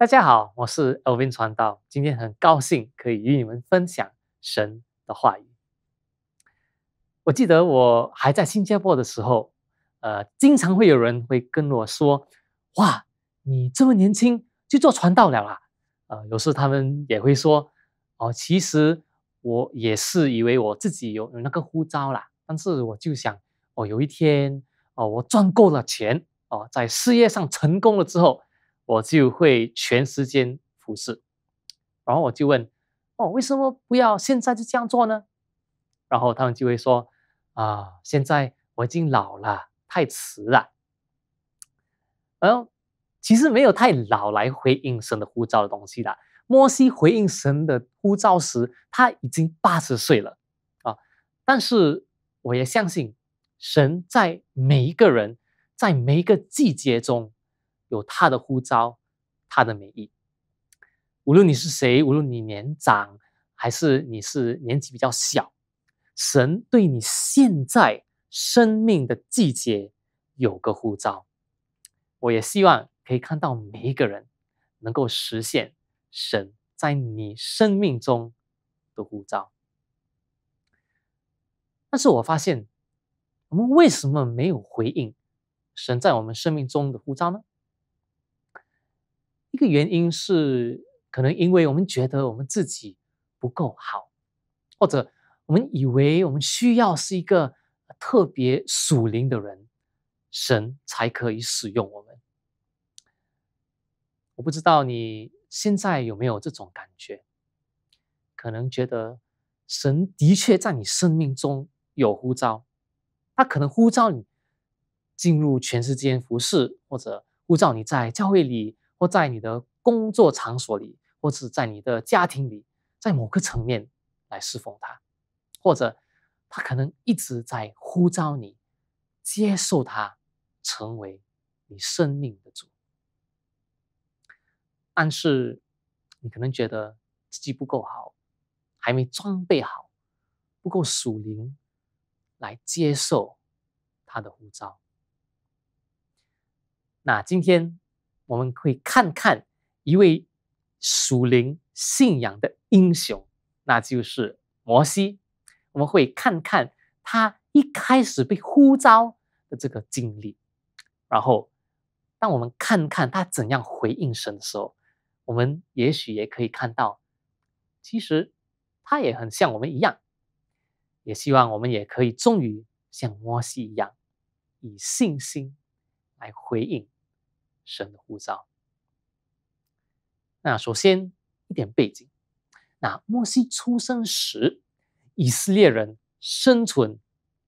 大家好，我是欧文传道。今天很高兴可以与你们分享神的话语。我记得我还在新加坡的时候，呃，经常会有人会跟我说：“哇，你这么年轻就做传道了啦！”呃，有时他们也会说：“哦，其实我也是以为我自己有有那个呼召啦。”但是我就想，哦，有一天，哦，我赚够了钱，哦，在事业上成功了之后。我就会全时间服侍，然后我就问哦，为什么不要现在就这样做呢？然后他们就会说啊，现在我已经老了，太迟了。然后其实没有太老来回应神的呼召的东西了。摩西回应神的呼召时，他已经八十岁了啊。但是我也相信，神在每一个人，在每一个季节中。有他的呼召，他的美意。无论你是谁，无论你年长还是你是年纪比较小，神对你现在生命的季节有个呼召。我也希望可以看到每一个人能够实现神在你生命中的呼召。但是我发现，我们为什么没有回应神在我们生命中的呼召呢？这个原因是，可能因为我们觉得我们自己不够好，或者我们以为我们需要是一个特别属灵的人，神才可以使用我们。我不知道你现在有没有这种感觉，可能觉得神的确在你生命中有呼召，他可能呼召你进入全世界服侍，或者呼召你在教会里。或在你的工作场所里，或是在你的家庭里，在某个层面来侍奉他，或者他可能一直在呼召你接受他成为你生命的主，但是你可能觉得自己不够好，还没装备好，不够属灵来接受他的呼召。那今天。我们会看看一位属灵信仰的英雄，那就是摩西。我们会看看他一开始被呼召的这个经历，然后当我们看看他怎样回应神的时候，我们也许也可以看到，其实他也很像我们一样。也希望我们也可以终于像摩西一样，以信心来回应。神的护照。那首先一点背景，那摩西出生时，以色列人生存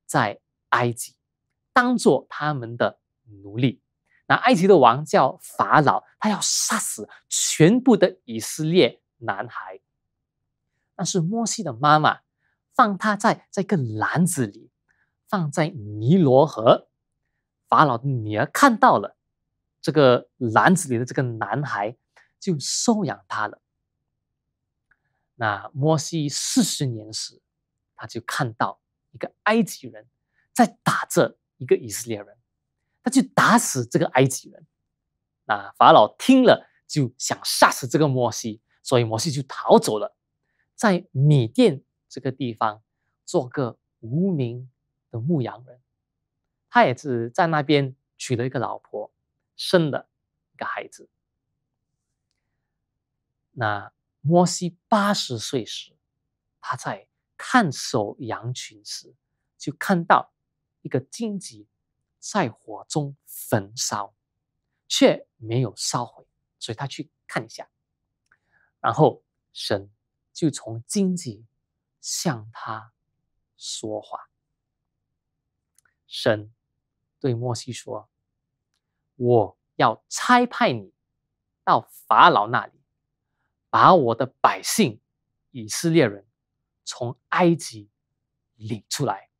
在埃及，当做他们的奴隶。那埃及的王叫法老，他要杀死全部的以色列男孩。但是摩西的妈妈放他在在一个篮子里，放在尼罗河。法老的女儿看到了。这个篮子里的这个男孩，就收养他了。那摩西四十年时，他就看到一个埃及人，在打这一个以色列人，他就打死这个埃及人。那法老听了就想杀死这个摩西，所以摩西就逃走了，在米甸这个地方做个无名的牧羊人，他也是在那边娶了一个老婆。生了一个孩子。那摩西八十岁时，他在看守羊群时，就看到一个荆棘在火中焚烧，却没有烧毁，所以他去看一下。然后神就从荆棘向他说话。神对摩西说。我要差派你到法老那里，把我的百姓以色列人从埃及领出来。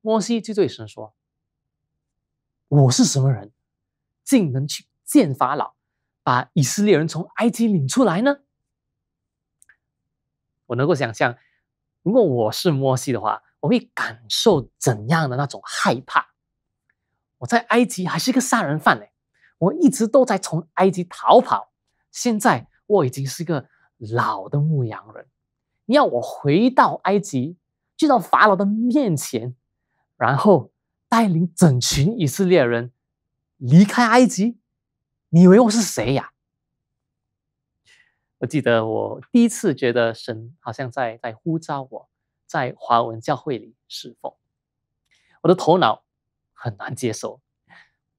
摩西就对神说：“我是什么人，竟能去见法老，把以色列人从埃及领出来呢？”我能够想象，如果我是摩西的话，我会感受怎样的那种害怕。我在埃及还是一个杀人犯嘞！我一直都在从埃及逃跑，现在我已经是个老的牧羊人。你要我回到埃及，去到法老的面前，然后带领整群以色列人离开埃及？你以为我是谁呀？我记得我第一次觉得神好像在呼召我，在华文教会里侍奉，我的头脑。很难接受，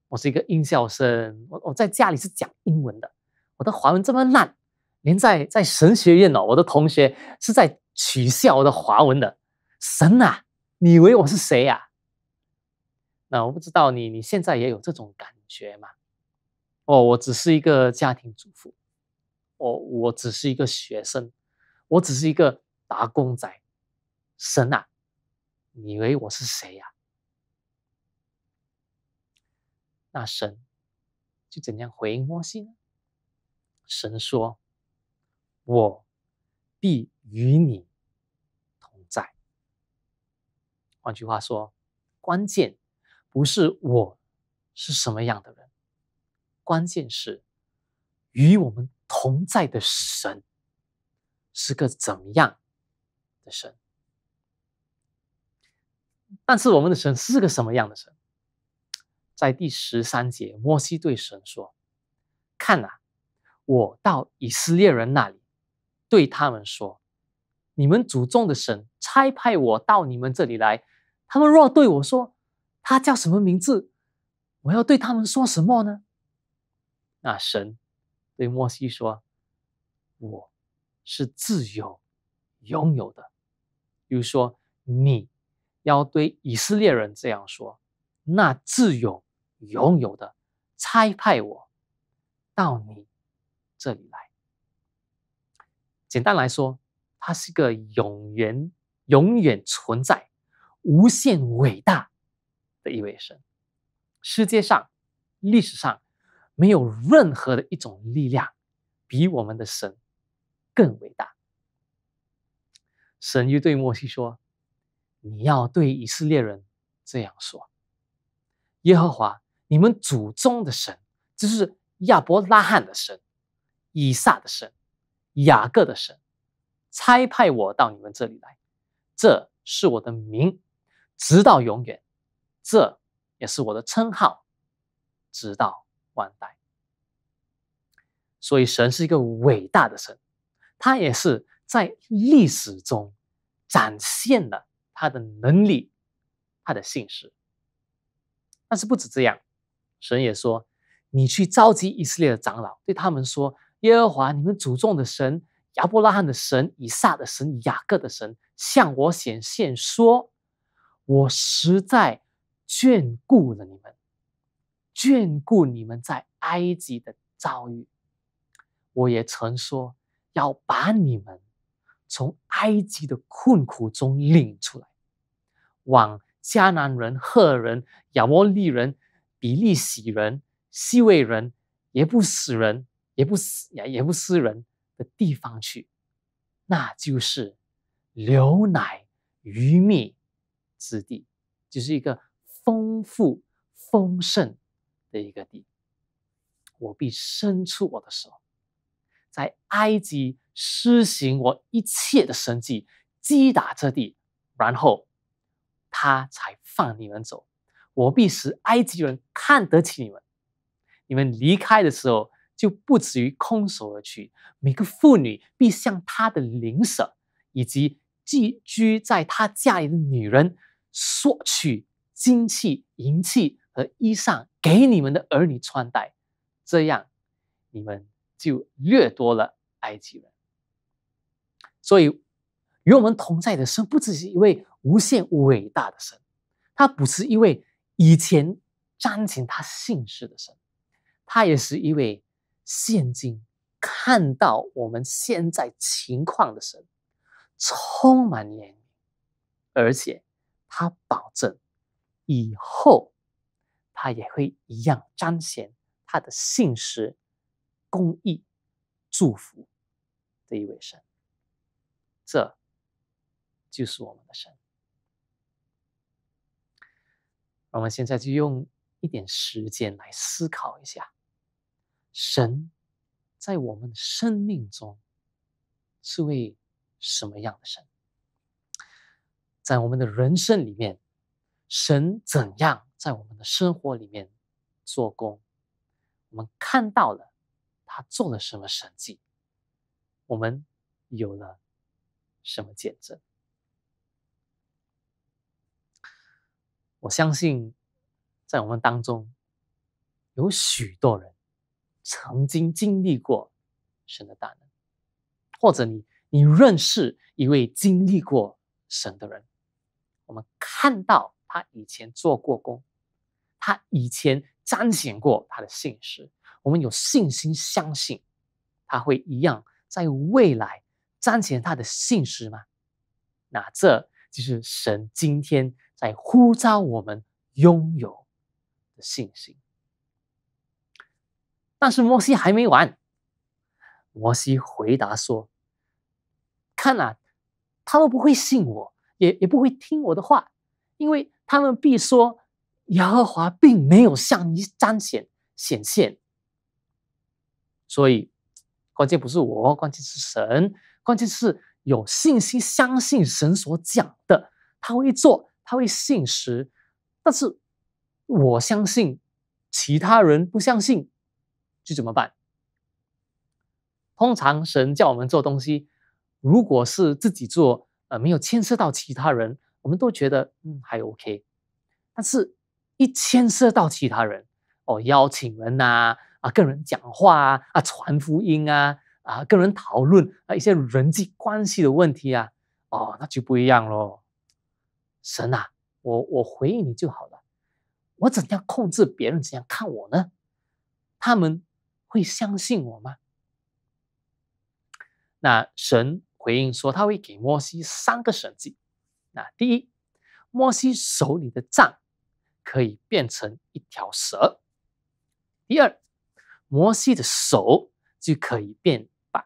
我是一个音效生，我我在家里是讲英文的，我的华文这么烂，连在在神学院哦，我的同学是在取笑我的华文的。神啊，你以为我是谁呀？那我不知道你你现在也有这种感觉吗？哦，我只是一个家庭主妇，我我只是一个学生，我只是一个打工仔。神啊，你以为我是谁呀？那神就怎样回应摩西呢？神说：“我必与你同在。”换句话说，关键不是我是什么样的人，关键是与我们同在的神是个怎么样的神。但是我们的神是个什么样的神？在第十三节，摩西对神说：“看啊，我到以色列人那里，对他们说，你们祖宗的神差派我到你们这里来。他们若对我说，他叫什么名字，我要对他们说什么呢？”那神对摩西说：“我，是自由，拥有的。比如说，你要对以色列人这样说，那自由。”拥有的差派我到你这里来。简单来说，他是个永远、永远存在、无限伟大的一位神。世界上、历史上没有任何的一种力量比我们的神更伟大。神又对摩西说：“你要对以色列人这样说，耶和华。”你们祖宗的神，就是亚伯拉罕的神、以撒的神、雅各的神，差派我到你们这里来，这是我的名，直到永远；这也是我的称号，直到万代。所以，神是一个伟大的神，他也是在历史中展现了他的能力、他的信实。但是，不止这样。神也说：“你去召集以色列的长老，对他们说：耶和华你们祖宗的神，亚伯拉罕的神，以撒的神，雅各的神，向我显现说，我实在眷顾了你们，眷顾你们在埃及的遭遇。我也曾说要把你们从埃及的困苦中领出来，往迦南人、赫人、亚摩利人。”比利喜人、西魏人也不死人，也不死也也不死人的地方去，那就是牛奶鱼蜜之地，就是一个丰富丰盛的一个地。我必伸出我的手，在埃及施行我一切的神迹，击打这地，然后他才放你们走。我必使埃及人看得起你们，你们离开的时候就不止于空手而去。每个妇女必向她的邻舍以及寄居在她家里的女人索取金器、银器和衣裳给你们的儿女穿戴，这样你们就掠夺了埃及人。所以，与我们同在的神不只是一位无限伟大的神，他不是一位。以前彰显他信实的神，他也是一位现今看到我们现在情况的神，充满怜悯，而且他保证以后他也会一样彰显他的信实、公义、祝福的一位神，这就是我们的神。我们现在就用一点时间来思考一下，神在我们的生命中是位什么样的神？在我们的人生里面，神怎样在我们的生活里面做工？我们看到了他做了什么神迹？我们有了什么见证？我相信，在我们当中有许多人曾经经历过神的大能，或者你你认识一位经历过神的人，我们看到他以前做过工，他以前彰显过他的信实，我们有信心相信他会一样在未来彰显他的信实吗？那这就是神今天。在呼召我们拥有信心，但是摩西还没完。摩西回答说：“看呐，他们不会信我，也也不会听我的话，因为他们必说，耶和华并没有向你彰显显现。所以，关键不是我，关键是神，关键是有信心相信神所讲的，他会做。”他会信实，但是我相信，其他人不相信，就怎么办？通常神叫我们做东西，如果是自己做，呃，没有牵涉到其他人，我们都觉得嗯还 OK。但是一牵涉到其他人，哦，邀请人呐，啊，跟人讲话啊，啊，传福音啊，啊，跟人讨论啊，一些人际关系的问题啊，哦，那就不一样喽。神啊，我我回应你就好了。我怎样控制别人怎样看我呢？他们会相信我吗？那神回应说，他会给摩西三个神迹。那第一，摩西手里的杖可以变成一条蛇；第二，摩西的手就可以变白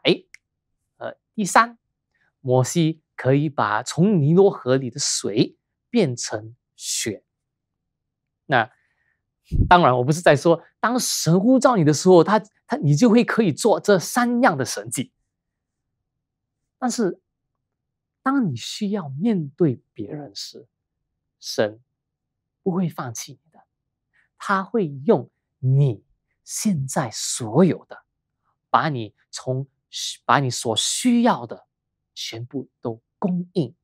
呃，第三；摩西可以把从尼罗河里的水。变成血。那当然，我不是在说当神呼召你的时候，他他你就会可以做这三样的神迹。但是，当你需要面对别人时，神不会放弃你的，他会用你现在所有的，把你从把你所需要的全部都供应。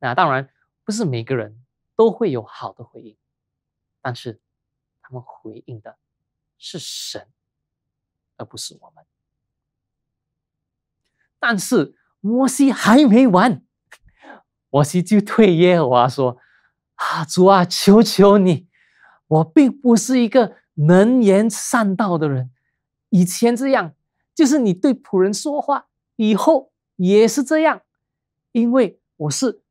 那当然不是每个人都会有好的回应，但是他们回应的是神，而不是我们。但是摩西还没完，摩西就对耶和华说：“啊，主啊，求求你，我并不是一个能言善道的人，以前这样，就是你对仆人说话，以后也是这样，因为我是。”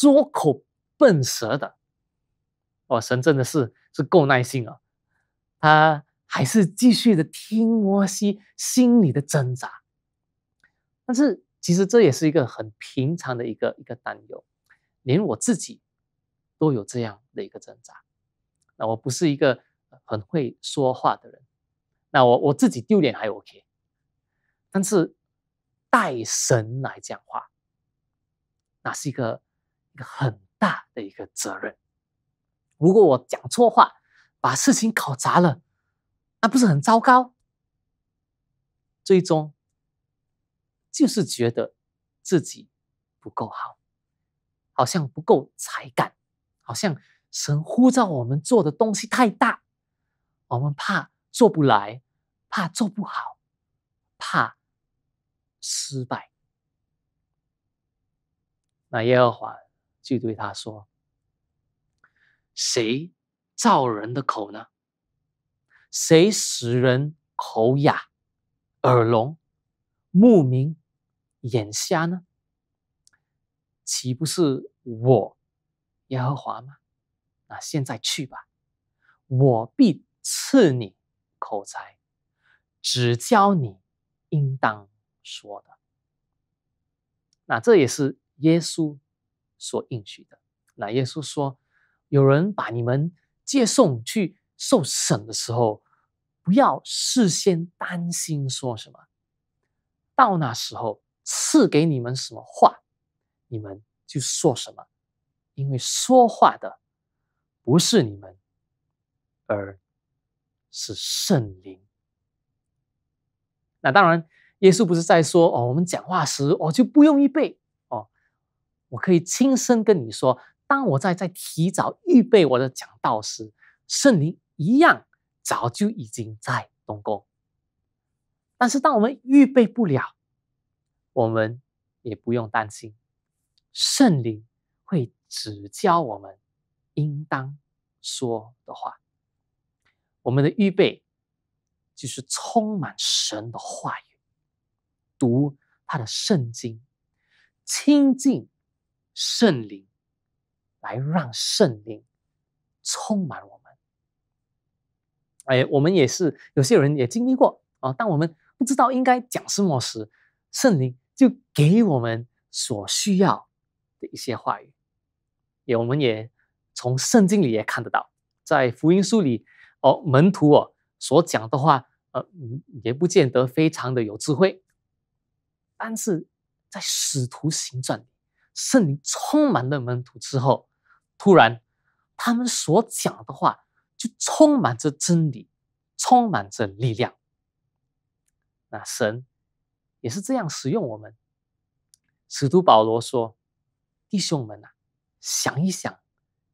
说口笨舌的，哦，神真的是是够耐心啊！他还是继续的听我西心里的挣扎，但是其实这也是一个很平常的一个一个担忧，连我自己都有这样的一个挣扎。那我不是一个很会说话的人，那我我自己丢脸还 OK，但是带神来讲话，那是一个。很大的一个责任，如果我讲错话，把事情搞砸了，那不是很糟糕？最终就是觉得自己不够好，好像不够才干，好像神呼召我们做的东西太大，我们怕做不来，怕做不好，怕失败。那耶和华。就对他说：“谁造人的口呢？谁使人口哑、耳聋、目明、眼瞎呢？岂不是我耶和华吗？那现在去吧，我必赐你口才，只教你应当说的。那这也是耶稣。”所应许的。那耶稣说：“有人把你们接送去受审的时候，不要事先担心说什么，到那时候赐给你们什么话，你们就说什么，因为说话的不是你们，而是圣灵。”那当然，耶稣不是在说哦，我们讲话时哦就不用备，我可以亲身跟你说，当我在在提早预备我的讲道时，圣灵一样早就已经在动工。但是当我们预备不了，我们也不用担心，圣灵会指教我们应当说的话。我们的预备就是充满神的话语，读他的圣经，亲近。圣灵，来让圣灵充满我们。哎，我们也是，有些人也经历过啊。当我们不知道应该讲什么时，圣灵就给我们所需要的一些话语。也，我们也从圣经里也看得到，在福音书里，哦，门徒哦所讲的话，呃，也不见得非常的有智慧，但是在使徒行传。圣灵充满了门徒之后，突然，他们所讲的话就充满着真理，充满着力量。那神也是这样使用我们。使徒保罗说：“弟兄们呐，想一想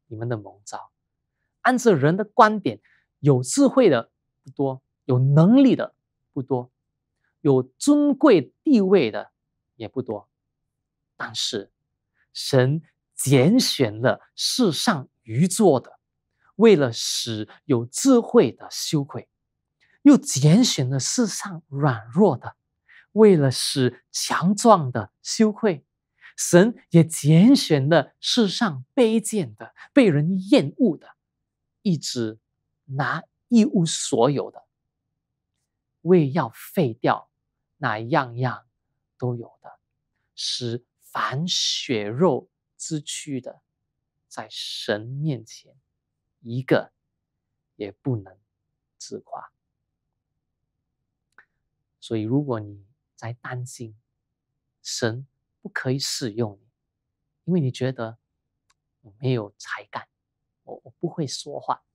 你们的蒙召，按照人的观点，有智慧的不多，有能力的不多，有尊贵地位的也不多，但是。”神拣选了世上愚作的，为了使有智慧的羞愧；又拣选了世上软弱的，为了使强壮的羞愧。神也拣选了世上卑贱的、被人厌恶的，一直拿一无所有的，为要废掉那样样都有的，十。凡血肉之躯的，在神面前，一个也不能自夸。所以，如果你在担心神不可以使用你，因为你觉得没有才干，我我不会说话，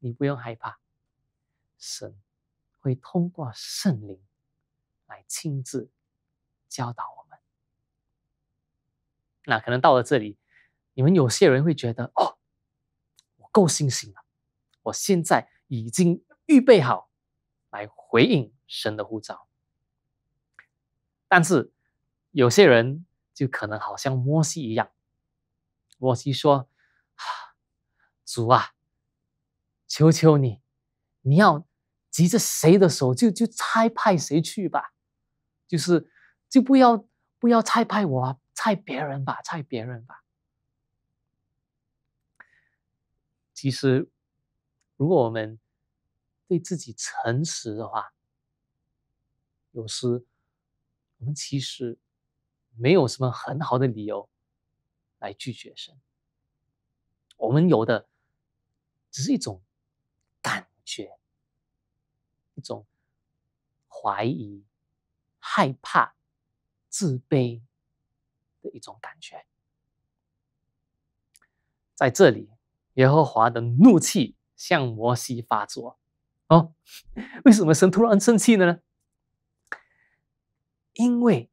你不用害怕，神会通过圣灵来亲自教导。那可能到了这里，你们有些人会觉得哦，我够信心了，我现在已经预备好来回应神的呼召。但是有些人就可能好像摩西一样，摩西说：“啊，主啊，求求你，你要急着谁的手就就差派谁去吧，就是就不要不要差派我啊。”猜别人吧，猜别人吧。其实，如果我们对自己诚实的话，有时我们其实没有什么很好的理由来拒绝神。我们有的只是一种感觉，一种怀疑、害怕、自卑。一种感觉，在这里，耶和华的怒气向摩西发作。哦，为什么神突然生气了呢？因为，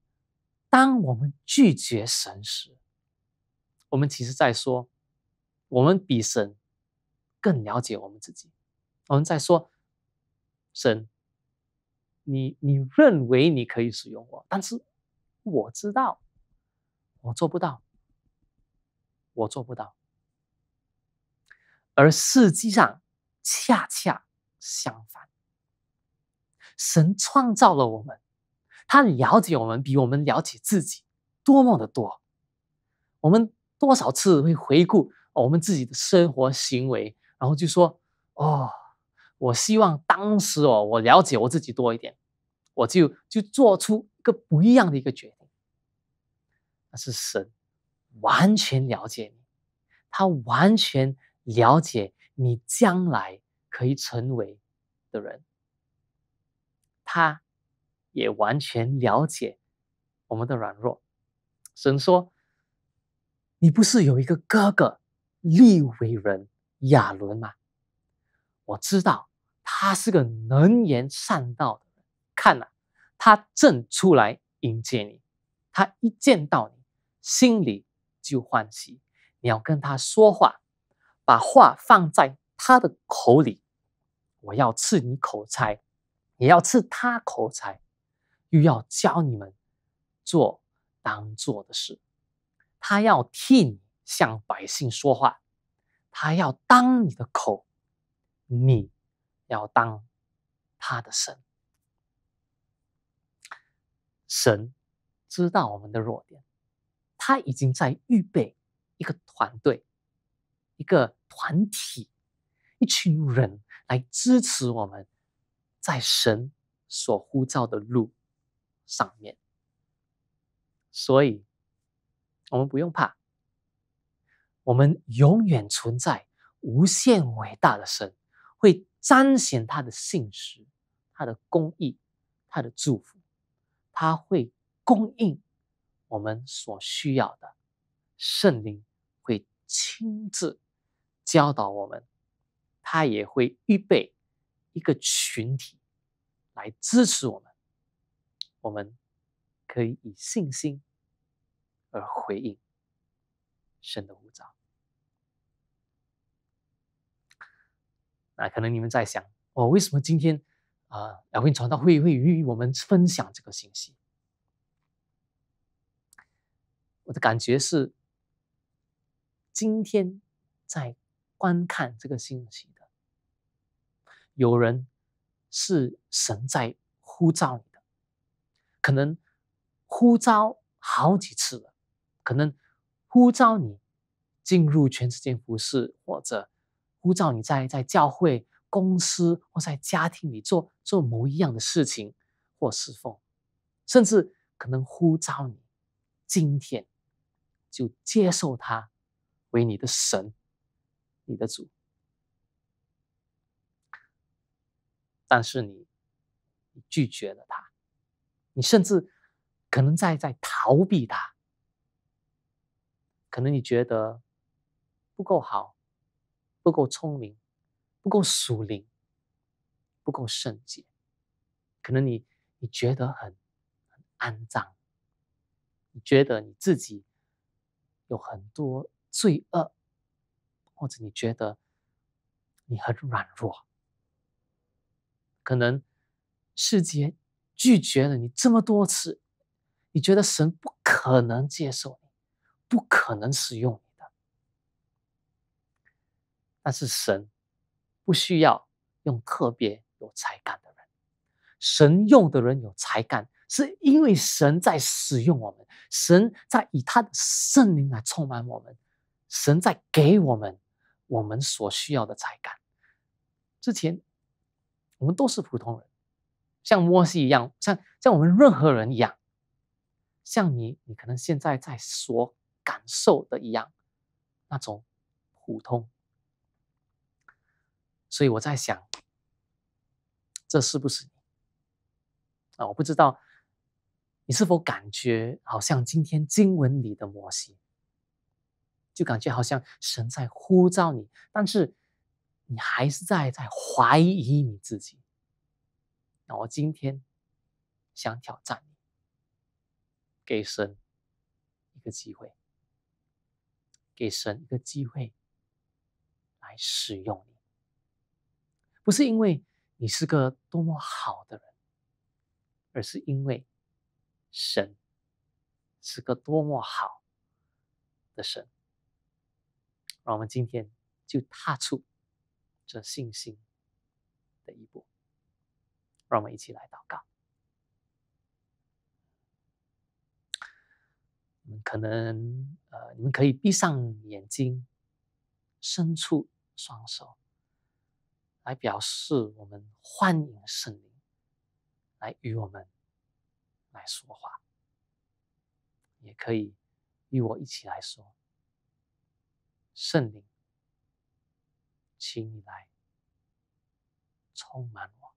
当我们拒绝神时，我们其实在说，我们比神更了解我们自己。我们在说，神，你你认为你可以使用我，但是我知道。我做不到，我做不到，而实际上恰恰相反，神创造了我们，他了解我们比我们了解自己多么的多。我们多少次会回顾我们自己的生活行为，然后就说：“哦，我希望当时哦，我了解我自己多一点，我就就做出个不一样的一个决定。”是神完全了解你，他完全了解你将来可以成为的人，他也完全了解我们的软弱。神说：“你不是有一个哥哥利未人亚伦吗？我知道他是个能言善道的人，看呐，他正出来迎接你，他一见到你。”心里就欢喜。你要跟他说话，把话放在他的口里。我要赐你口才，也要赐他口才，又要教你们做当做的事。他要替你向百姓说话，他要当你的口，你要当他的神。神知道我们的弱点。他已经在预备一个团队，一个团体，一群人来支持我们，在神所呼召的路上面。所以，我们不用怕。我们永远存在无限伟大的神，会彰显他的信实、他的公义、他的祝福，他会供应。我们所需要的圣灵会亲自教导我们，他也会预备一个群体来支持我们，我们可以以信心而回应神的呼召。那可能你们在想，哦，为什么今天啊，两位传道会会与我们分享这个信息？我的感觉是，今天在观看这个信息的，有人是神在呼召你的，可能呼召好几次了，可能呼召你进入全世界服饰，或者呼召你在在教会、公司或在家庭里做做某一样的事情或侍奉，甚至可能呼召你今天。就接受他为你的神、你的主。但是你拒绝了他，你甚至可能在在逃避他。可能你觉得不够好，不够聪明，不够属灵，不够圣洁。可能你你觉得很很肮脏，你觉得你自己。有很多罪恶，或者你觉得你很软弱，可能世界拒绝了你这么多次，你觉得神不可能接受你，不可能使用你的。但是神不需要用特别有才干的人，神用的人有才干。是因为神在使用我们，神在以他的圣灵来充满我们，神在给我们我们所需要的才干。之前，我们都是普通人，像摩西一样，像像我们任何人一样，像你，你可能现在在所感受的一样，那种普通。所以我在想，这是不是？啊，我不知道。你是否感觉好像今天经文里的摩西，就感觉好像神在呼召你，但是你还是在在怀疑你自己。那我今天想挑战你，给神一个机会，给神一个机会来使用你，不是因为你是个多么好的人，而是因为。神是个多么好的神！让我们今天就踏出这信心的一步。让我们一起来祷告。可能呃，你们可以闭上眼睛，伸出双手，来表示我们欢迎圣灵来与我们。来说话，也可以与我一起来说。圣灵，请你来充满我。